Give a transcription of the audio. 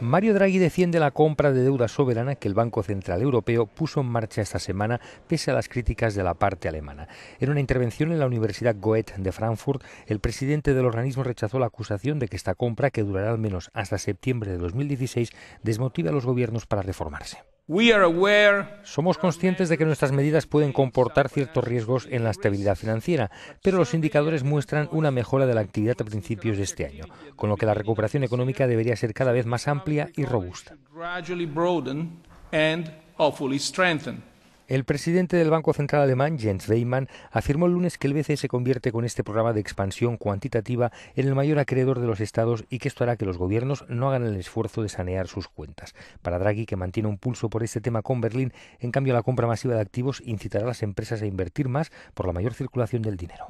Mario Draghi defiende la compra de deuda soberana que el Banco Central Europeo puso en marcha esta semana pese a las críticas de la parte alemana. En una intervención en la Universidad Goethe de Frankfurt, el presidente del organismo rechazó la acusación de que esta compra, que durará al menos hasta septiembre de 2016, desmotiva a los gobiernos para reformarse. Somos conscientes de que nuestras medidas pueden comportar ciertos riesgos en la estabilidad financiera, pero los indicadores muestran una mejora de la actividad a principios de este año, con lo que la recuperación económica debería ser cada vez más amplia y robusta. El presidente del Banco Central Alemán, Jens Weimann, afirmó el lunes que el BCE se convierte con este programa de expansión cuantitativa en el mayor acreedor de los estados y que esto hará que los gobiernos no hagan el esfuerzo de sanear sus cuentas. Para Draghi, que mantiene un pulso por este tema con Berlín, en cambio la compra masiva de activos incitará a las empresas a invertir más por la mayor circulación del dinero.